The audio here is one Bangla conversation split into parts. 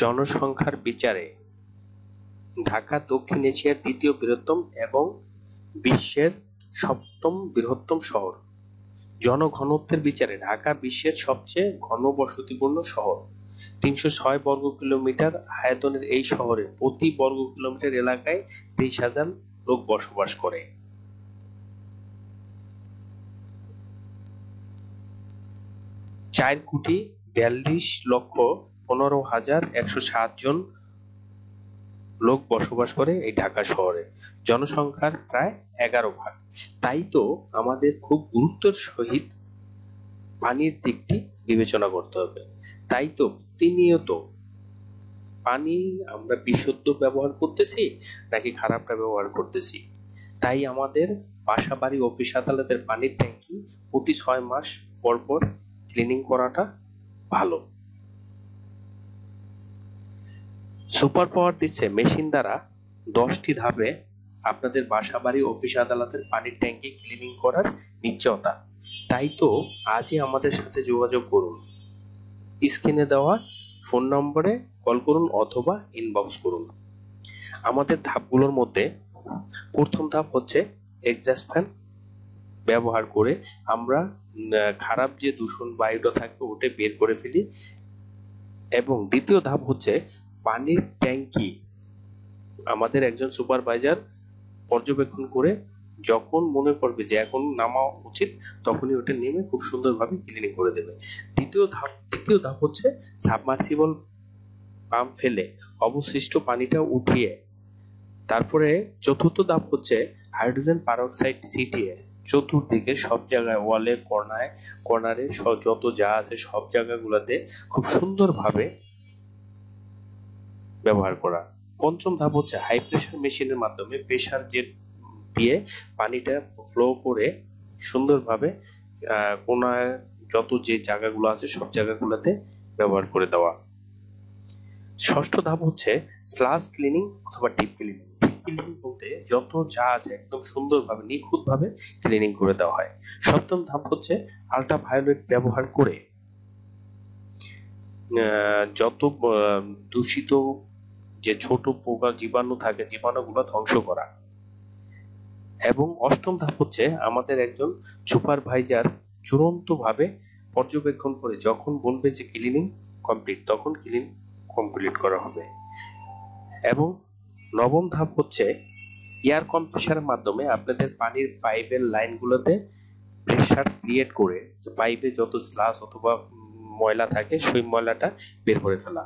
জনসংখ্যার বিচারে ঢাকা দক্ষিণ এশিয়ার দ্বিতীয় বৃহত্তম এবং বিশ্বের সপ্তম বৃহত্তম শহর জনঘনত্বের বিচারে ঢাকা বিশ্বের সবচেয়ে ঘনবসতিপূর্ণ শহর তিনশো ছয় বর্গ কিলোমিটার আয়তনের এই শহরে প্রতি বর্গ কিলোমিটার এলাকায় তেইশ হাজার লোক বসবাস করে চার কোটি বিয়াল্লিশ লক্ষ পনেরো হাজার একশো সাত জন লোক বসবাস করে এই ঢাকা শহরে জনসংখ্যার প্রায় এগারো ভাগ তাই তো আমাদের খুব গুরুত্বের সহিত পানির দিকটি বিবেচনা করতে হবে তাই তো প্রতিনিয়ত পানি আমরা বিশুদ্ধ ব্যবহার করতেছি নাকি খারাপটা ব্যবহার করতেছি তাই আমাদের বাসা বাড়ি অফিস আদালতের পানির ট্যাঙ্কি প্রতি ছয় মাস পর পর ক্লিনিং করাটা ভালো সুপার পাওয়ার দিচ্ছে মেশিন দ্বারা দশটি ধাপে আপনাদের বাসা বাড়ি অফিস আদালতের পানির ট্যাঙ্কি ক্লিনিং করার নিশ্চয়তা তাই তো আজই আমাদের সাথে যোগাযোগ করুন স্ক্রিনে দেওয়া ফোন নম্বরে কল করুন অথবা ইনবক্স করুন আমাদের ধাপগুলোর মধ্যে প্রথম ধাপ হচ্ছে এক্সাস্ট ফ্যান ব্যবহার করে আমরা খারাপ যে দূষণ বায়ুটা থাকে ওটা বের করে ফেলি এবং দ্বিতীয় ধাপ হচ্ছে পানির ট্যাঙ্কি আমাদের একজন সুপারভাইজার পর্যবেক্ষণ করে যখন মনে করবে যে এখন নামা উচিত তখনই ওটা নেমে খুব সুন্দরভাবে ক্লিনিং করে দেবে দ্বিতীয় ধাপ তৃতীয় ধাপ হচ্ছে সাবমার্সিবল পাম্প ফেলে অবশিষ্ট পানিটা উঠিয়ে তারপরে চতুর্থ ধাপ হচ্ছে হাইড্রোজেন পারক্সাইড সিটিয়ে চতুর্দিকে সব জায়গায় ওয়ালে কর্নায় কর্নারে যত যা আছে সব জায়গাগুলোতে খুব সুন্দরভাবে ব্যবহার করা পঞ্চম ধাপ হচ্ছে হাই প্রেশার মেশিনের মাধ্যমে প্রেশার জেট দিয়ে পানিটা ফ্লো করে সুন্দরভাবে কোনায় যত যে জায়গাগুলো আছে সব জায়গাগুলোতে ব্যবহার করে দেওয়া ষষ্ঠ ধাপ হচ্ছে স্লাস ক্লিনিং অথবা ডিপ ক্লিনিং ডিপ ক্লিনিং বলতে যত যা আছে একদম সুন্দরভাবে নিখুঁতভাবে ক্লিনিং করে দেওয়া হয় সপ্তম ধাপ হচ্ছে আল্ট্রাভায়োলেট ব্যবহার করে যত দূষিত যে ছোট পোকা জীবাণু থাকে জীবাণুগুলো ধ্বংস করা এবং অষ্টম ধাপ হচ্ছে আমাদের একজন সুপারভাইজার ভাবে পর্যবেক্ষণ করে যখন বলবে যে ক্লিনিং কমপ্লিট তখন ক্লিন কমপ্লিট করা হবে এবং নবম ধাপ হচ্ছে এয়ার কম্প্রেসারের মাধ্যমে আপনাদের পানির পাইপের লাইনগুলোতে প্রেশার ক্রিয়েট করে পাইপে যত স্লাস অথবা ময়লা থাকে সেই ময়লাটা বের করে ফেলা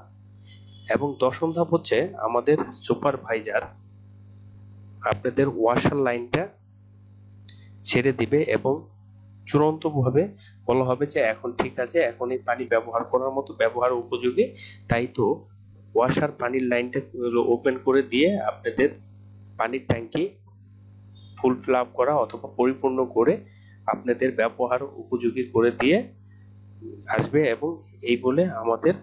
এবং দশম ধাপ হচ্ছে আমাদের সুপারভাইজার আপনাদের ওয়াশার লাইনটা ছেড়ে দিবে এবং চূড়ান্তভাবে বলা হবে যে এখন ঠিক আছে এখন এই পানি ব্যবহার করার মতো ব্যবহার উপযোগী তাই তো ওয়াশার পানির লাইনটা ওপেন করে দিয়ে আপনাদের পানির ট্যাঙ্কি ফুল ফিল আপ করা অথবা পরিপূর্ণ করে আপনাদের ব্যবহার উপযোগী করে দিয়ে আসবে এবং এই বলে আমাদের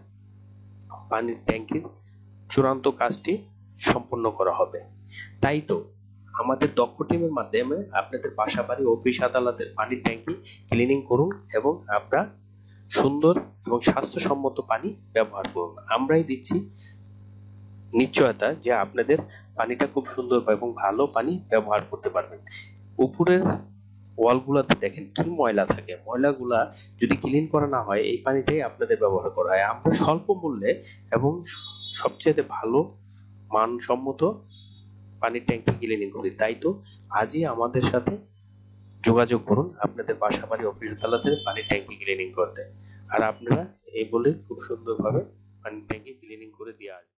পানির ট্যাঙ্কির চূড়ান্ত কাজটি সম্পন্ন করা হবে তাই তো আমাদের দক্ষ টিমের মাধ্যমে আপনাদের বাসা বাড়ি অফিস আদালতের পানির ট্যাঙ্কি ক্লিনিং করুন এবং আপনার সুন্দর এবং স্বাস্থ্যসম্মত পানি ব্যবহার করুন আমরাই দিচ্ছি নিশ্চয়তা যে আপনাদের পানিটা খুব সুন্দর এবং ভালো পানি ব্যবহার করতে পারবেন উপরের ওয়ালগুলোতে দেখেন কি ময়লা থাকে ময়লাগুলা যদি ক্লিন করা না হয় এই পানিটাই আপনাদের ব্যবহার করা হয় আমরা স্বল্প মূল্যে এবং সবচেয়ে ভালো মানসম্মত পানির ট্যাঙ্কি ক্লিনিং করি তাই তো আজই আমাদের সাথে যোগাযোগ করুন আপনাদের বাসা বাড়ি অফিস তালাতে পানির ট্যাঙ্কি ক্লিনিং করতে আর আপনারা এই বলে খুব সুন্দরভাবে পানির ট্যাঙ্কি ক্লিনিং করে দিয়ে আসবেন